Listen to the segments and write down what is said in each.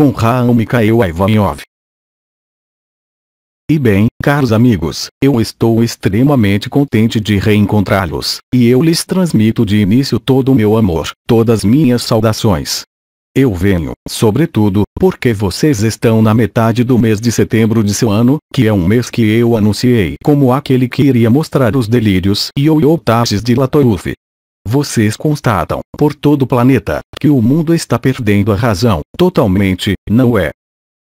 com Raul Mikhail Ivanov. E bem, caros amigos, eu estou extremamente contente de reencontrá-los, e eu lhes transmito de início todo o meu amor, todas minhas saudações. Eu venho, sobretudo, porque vocês estão na metade do mês de setembro de seu ano, que é um mês que eu anunciei como aquele que iria mostrar os delírios e ou de Latouf, vocês constatam, por todo o planeta, que o mundo está perdendo a razão, totalmente, não é?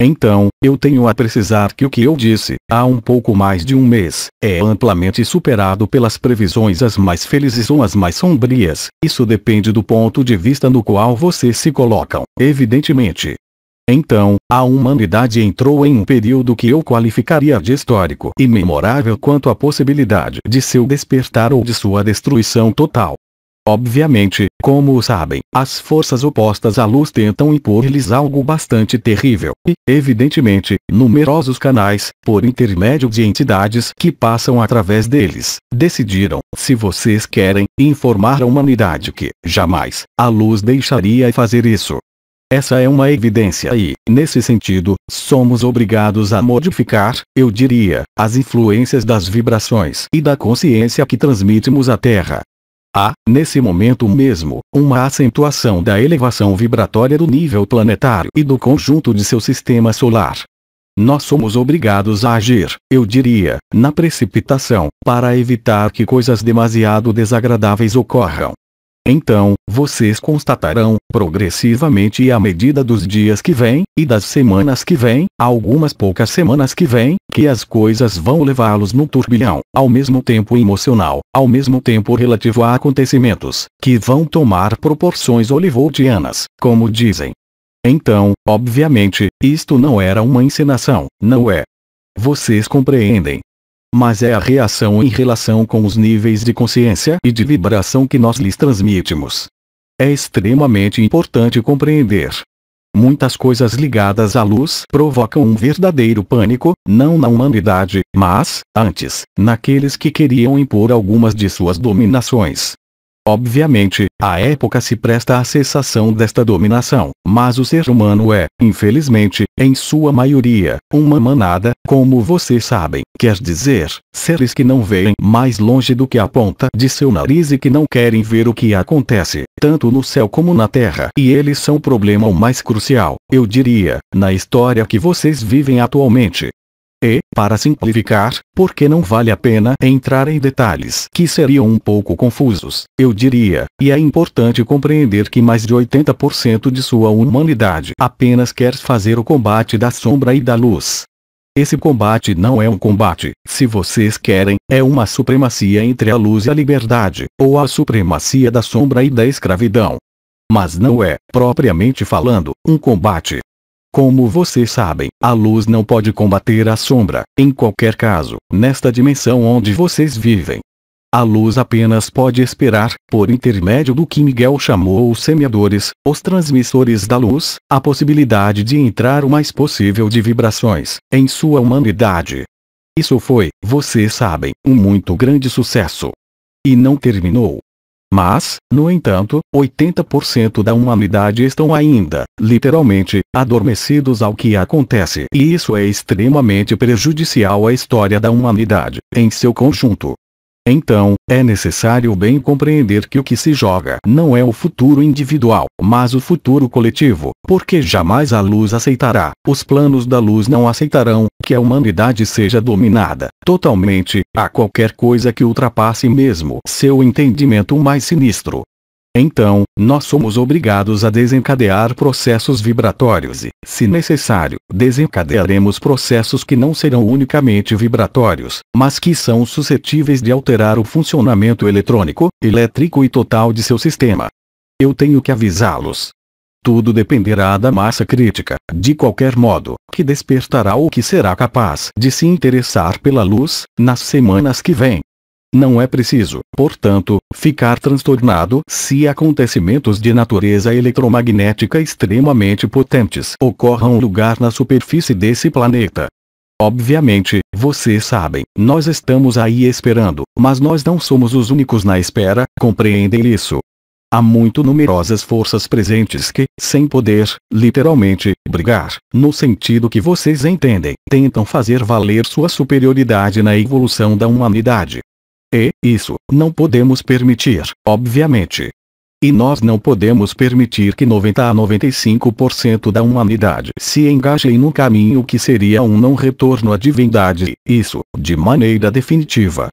Então, eu tenho a precisar que o que eu disse, há um pouco mais de um mês, é amplamente superado pelas previsões as mais felizes ou as mais sombrias, isso depende do ponto de vista no qual vocês se colocam, evidentemente. Então, a humanidade entrou em um período que eu qualificaria de histórico e memorável quanto à possibilidade de seu despertar ou de sua destruição total. Obviamente, como sabem, as forças opostas à luz tentam impor-lhes algo bastante terrível, e, evidentemente, numerosos canais, por intermédio de entidades que passam através deles, decidiram, se vocês querem, informar a humanidade que, jamais, a luz deixaria fazer isso. Essa é uma evidência e, nesse sentido, somos obrigados a modificar, eu diria, as influências das vibrações e da consciência que transmitimos à Terra, Há, nesse momento mesmo, uma acentuação da elevação vibratória do nível planetário e do conjunto de seu sistema solar. Nós somos obrigados a agir, eu diria, na precipitação, para evitar que coisas demasiado desagradáveis ocorram. Então, vocês constatarão, progressivamente e à medida dos dias que vêm, e das semanas que vêm, algumas poucas semanas que vêm, que as coisas vão levá-los no turbilhão, ao mesmo tempo emocional, ao mesmo tempo relativo a acontecimentos, que vão tomar proporções hollywoodianas, como dizem. Então, obviamente, isto não era uma encenação, não é? Vocês compreendem mas é a reação em relação com os níveis de consciência e de vibração que nós lhes transmitimos. É extremamente importante compreender. Muitas coisas ligadas à luz provocam um verdadeiro pânico, não na humanidade, mas, antes, naqueles que queriam impor algumas de suas dominações. Obviamente, a época se presta à cessação desta dominação, mas o ser humano é, infelizmente, em sua maioria, uma manada, como vocês sabem, quer dizer, seres que não veem mais longe do que a ponta de seu nariz e que não querem ver o que acontece, tanto no céu como na terra. E eles são o problema mais crucial, eu diria, na história que vocês vivem atualmente. E, para simplificar, porque não vale a pena entrar em detalhes que seriam um pouco confusos, eu diria, e é importante compreender que mais de 80% de sua humanidade apenas quer fazer o combate da sombra e da luz. Esse combate não é um combate, se vocês querem, é uma supremacia entre a luz e a liberdade, ou a supremacia da sombra e da escravidão. Mas não é, propriamente falando, um combate. Como vocês sabem, a luz não pode combater a sombra, em qualquer caso, nesta dimensão onde vocês vivem. A luz apenas pode esperar, por intermédio do que Miguel chamou os semeadores, os transmissores da luz, a possibilidade de entrar o mais possível de vibrações, em sua humanidade. Isso foi, vocês sabem, um muito grande sucesso. E não terminou. Mas, no entanto, 80% da humanidade estão ainda, literalmente, adormecidos ao que acontece e isso é extremamente prejudicial à história da humanidade, em seu conjunto. Então, é necessário bem compreender que o que se joga não é o futuro individual, mas o futuro coletivo, porque jamais a luz aceitará, os planos da luz não aceitarão, que a humanidade seja dominada, totalmente, a qualquer coisa que ultrapasse mesmo seu entendimento mais sinistro. Então, nós somos obrigados a desencadear processos vibratórios e, se necessário, desencadearemos processos que não serão unicamente vibratórios, mas que são suscetíveis de alterar o funcionamento eletrônico, elétrico e total de seu sistema. Eu tenho que avisá-los, tudo dependerá da massa crítica, de qualquer modo, que despertará ou que será capaz de se interessar pela luz, nas semanas que vêm. Não é preciso, portanto, ficar transtornado se acontecimentos de natureza eletromagnética extremamente potentes ocorram lugar na superfície desse planeta. Obviamente, vocês sabem, nós estamos aí esperando, mas nós não somos os únicos na espera, compreendem isso. Há muito numerosas forças presentes que, sem poder, literalmente, brigar, no sentido que vocês entendem, tentam fazer valer sua superioridade na evolução da humanidade. E, isso, não podemos permitir, obviamente. E nós não podemos permitir que 90 a 95% da humanidade se engaje em um caminho que seria um não retorno à divindade, isso, de maneira definitiva.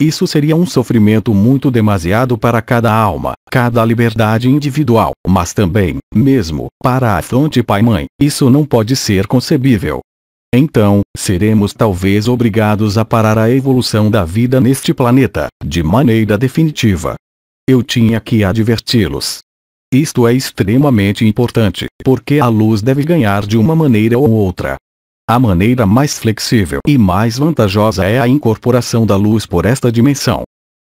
Isso seria um sofrimento muito demasiado para cada alma, cada liberdade individual, mas também, mesmo, para a fonte Pai-Mãe, isso não pode ser concebível. Então, seremos talvez obrigados a parar a evolução da vida neste planeta, de maneira definitiva. Eu tinha que adverti-los. Isto é extremamente importante, porque a luz deve ganhar de uma maneira ou outra, a maneira mais flexível e mais vantajosa é a incorporação da luz por esta dimensão.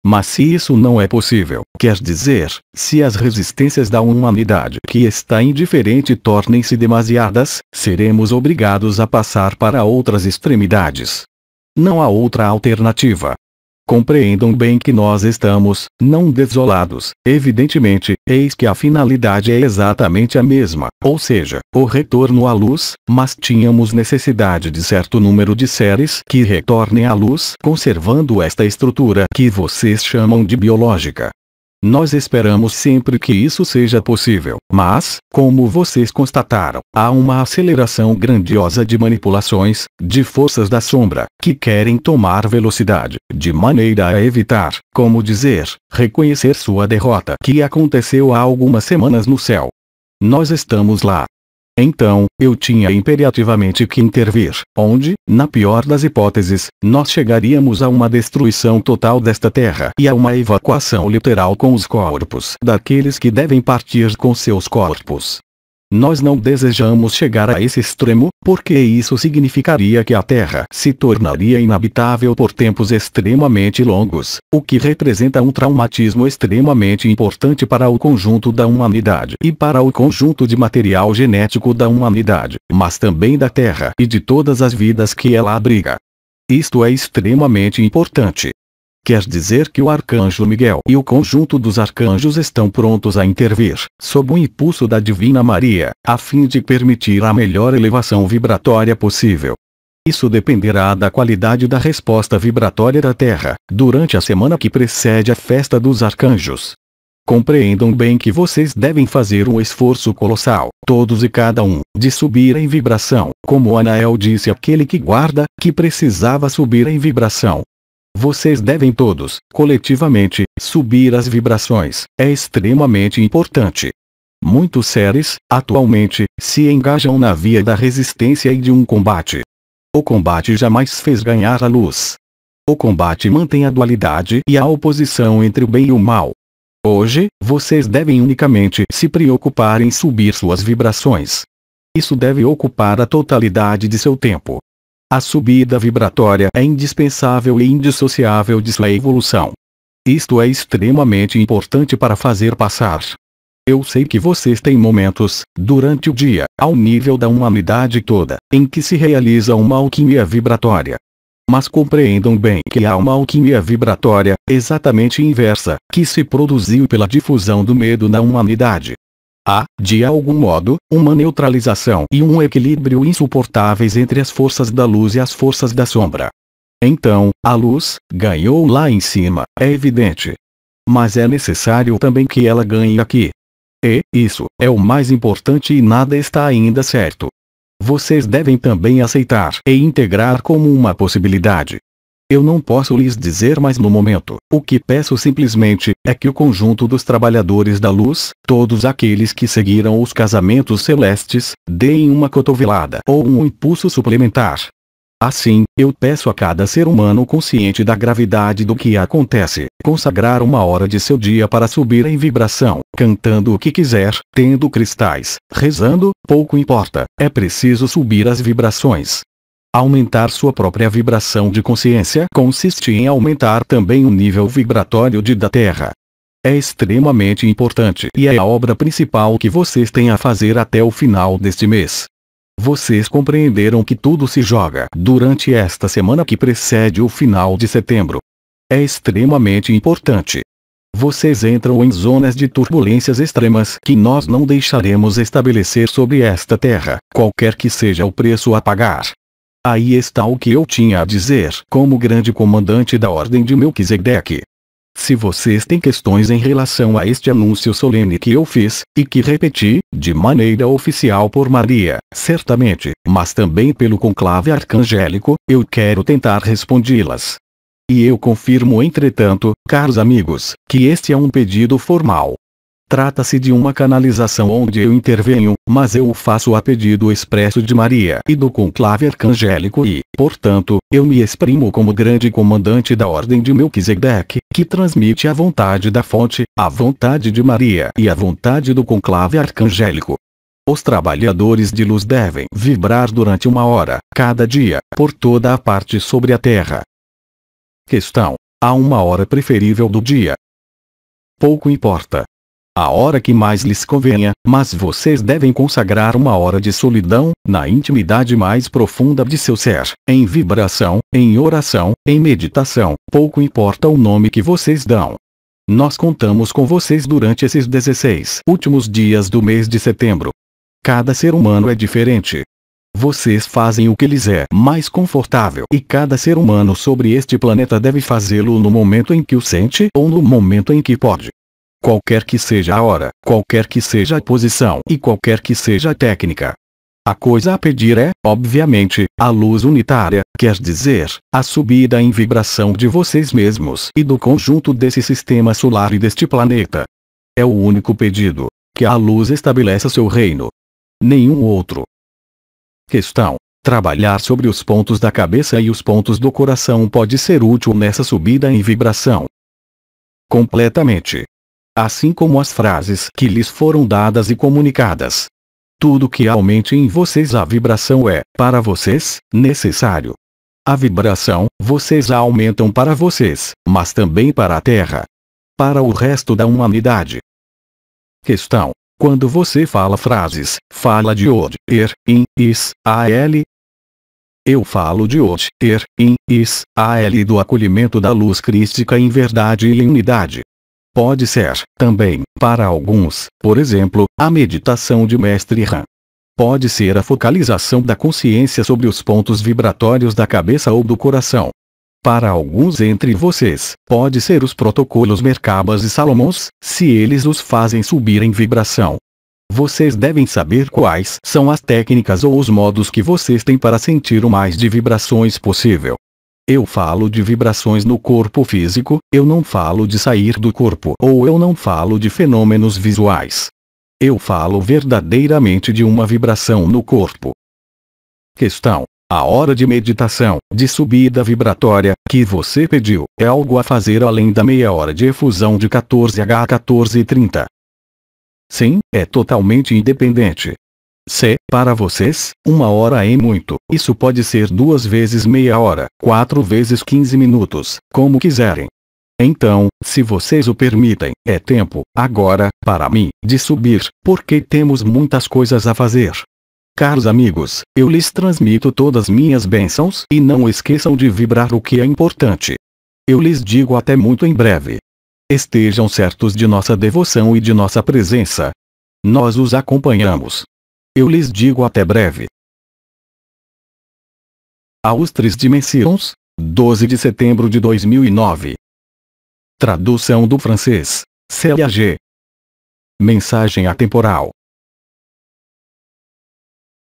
Mas se isso não é possível, quer dizer, se as resistências da humanidade que está indiferente tornem-se demasiadas, seremos obrigados a passar para outras extremidades. Não há outra alternativa. Compreendam bem que nós estamos, não desolados, evidentemente, eis que a finalidade é exatamente a mesma, ou seja, o retorno à luz, mas tínhamos necessidade de certo número de séries que retornem à luz, conservando esta estrutura que vocês chamam de biológica. Nós esperamos sempre que isso seja possível, mas, como vocês constataram, há uma aceleração grandiosa de manipulações, de forças da sombra, que querem tomar velocidade, de maneira a evitar, como dizer, reconhecer sua derrota que aconteceu há algumas semanas no céu. Nós estamos lá, então, eu tinha imperativamente que intervir, onde, na pior das hipóteses, nós chegaríamos a uma destruição total desta terra e a uma evacuação literal com os corpos daqueles que devem partir com seus corpos. Nós não desejamos chegar a esse extremo, porque isso significaria que a Terra se tornaria inabitável por tempos extremamente longos, o que representa um traumatismo extremamente importante para o conjunto da humanidade e para o conjunto de material genético da humanidade, mas também da Terra e de todas as vidas que ela abriga. Isto é extremamente importante, Quer dizer que o arcanjo Miguel e o conjunto dos arcanjos estão prontos a intervir, sob o impulso da Divina Maria, a fim de permitir a melhor elevação vibratória possível. Isso dependerá da qualidade da resposta vibratória da Terra, durante a semana que precede a festa dos arcanjos. Compreendam bem que vocês devem fazer um esforço colossal, todos e cada um, de subir em vibração, como Anael disse aquele que guarda, que precisava subir em vibração, vocês devem todos, coletivamente, subir as vibrações, é extremamente importante. Muitos seres, atualmente, se engajam na via da resistência e de um combate. O combate jamais fez ganhar a luz. O combate mantém a dualidade e a oposição entre o bem e o mal. Hoje, vocês devem unicamente se preocupar em subir suas vibrações. Isso deve ocupar a totalidade de seu tempo. A subida vibratória é indispensável e indissociável de sua evolução. Isto é extremamente importante para fazer passar. Eu sei que vocês têm momentos, durante o dia, ao nível da humanidade toda, em que se realiza uma alquimia vibratória. Mas compreendam bem que há uma alquimia vibratória, exatamente inversa, que se produziu pela difusão do medo na humanidade. Há, de algum modo, uma neutralização e um equilíbrio insuportáveis entre as forças da luz e as forças da sombra. Então, a luz, ganhou lá em cima, é evidente. Mas é necessário também que ela ganhe aqui. E, isso, é o mais importante e nada está ainda certo. Vocês devem também aceitar e integrar como uma possibilidade, eu não posso lhes dizer mais no momento. O que peço simplesmente, é que o conjunto dos trabalhadores da luz, todos aqueles que seguiram os casamentos celestes, deem uma cotovelada ou um impulso suplementar. Assim, eu peço a cada ser humano consciente da gravidade do que acontece, consagrar uma hora de seu dia para subir em vibração, cantando o que quiser, tendo cristais, rezando, pouco importa, é preciso subir as vibrações, Aumentar sua própria vibração de consciência consiste em aumentar também o nível vibratório de da Terra. É extremamente importante e é a obra principal que vocês têm a fazer até o final deste mês. Vocês compreenderam que tudo se joga durante esta semana que precede o final de setembro. É extremamente importante. Vocês entram em zonas de turbulências extremas que nós não deixaremos estabelecer sobre esta terra, qualquer que seja o preço a pagar. Aí está o que eu tinha a dizer como grande comandante da Ordem de Melquisedeque. Se vocês têm questões em relação a este anúncio solene que eu fiz, e que repeti, de maneira oficial por Maria, certamente, mas também pelo conclave arcangélico, eu quero tentar respondi las E eu confirmo entretanto, caros amigos, que este é um pedido formal, Trata-se de uma canalização onde eu intervenho, mas eu o faço a pedido expresso de Maria e do conclave arcangélico e, portanto, eu me exprimo como grande comandante da ordem de Melquisedeque, que transmite a vontade da fonte, a vontade de Maria e a vontade do conclave arcangélico. Os trabalhadores de luz devem vibrar durante uma hora, cada dia, por toda a parte sobre a terra. Questão. Há uma hora preferível do dia? Pouco importa a hora que mais lhes convenha, mas vocês devem consagrar uma hora de solidão, na intimidade mais profunda de seu ser, em vibração, em oração, em meditação, pouco importa o nome que vocês dão. Nós contamos com vocês durante esses 16 últimos dias do mês de setembro. Cada ser humano é diferente. Vocês fazem o que lhes é mais confortável e cada ser humano sobre este planeta deve fazê-lo no momento em que o sente ou no momento em que pode qualquer que seja a hora, qualquer que seja a posição e qualquer que seja a técnica. A coisa a pedir é, obviamente, a luz unitária, quer dizer, a subida em vibração de vocês mesmos e do conjunto desse sistema solar e deste planeta. É o único pedido. Que a luz estabeleça seu reino. Nenhum outro. Questão. Trabalhar sobre os pontos da cabeça e os pontos do coração pode ser útil nessa subida em vibração. Completamente assim como as frases que lhes foram dadas e comunicadas. Tudo que aumente em vocês a vibração é, para vocês, necessário. A vibração, vocês a aumentam para vocês, mas também para a Terra. Para o resto da humanidade. Questão. Quando você fala frases, fala de od, er, in, is, a, l. Eu falo de od, er, in, is, a, l do acolhimento da luz crística em verdade e em unidade. Pode ser, também, para alguns, por exemplo, a meditação de Mestre Ram. Pode ser a focalização da consciência sobre os pontos vibratórios da cabeça ou do coração. Para alguns entre vocês, pode ser os protocolos Merkabas e Salomons, se eles os fazem subir em vibração. Vocês devem saber quais são as técnicas ou os modos que vocês têm para sentir o mais de vibrações possível. Eu falo de vibrações no corpo físico, eu não falo de sair do corpo ou eu não falo de fenômenos visuais. Eu falo verdadeiramente de uma vibração no corpo. Questão: A hora de meditação, de subida vibratória, que você pediu, é algo a fazer além da meia hora de efusão de 14H a 14h30. Sim, é totalmente independente. Se, para vocês, uma hora é muito, isso pode ser duas vezes meia hora, quatro vezes quinze minutos, como quiserem. Então, se vocês o permitem, é tempo, agora, para mim, de subir, porque temos muitas coisas a fazer. Caros amigos, eu lhes transmito todas minhas bênçãos e não esqueçam de vibrar o que é importante. Eu lhes digo até muito em breve. Estejam certos de nossa devoção e de nossa presença. Nós os acompanhamos. Eu lhes digo até breve. Austris Dimensions, 12 de setembro de 2009. Tradução do francês, CAG. Mensagem atemporal.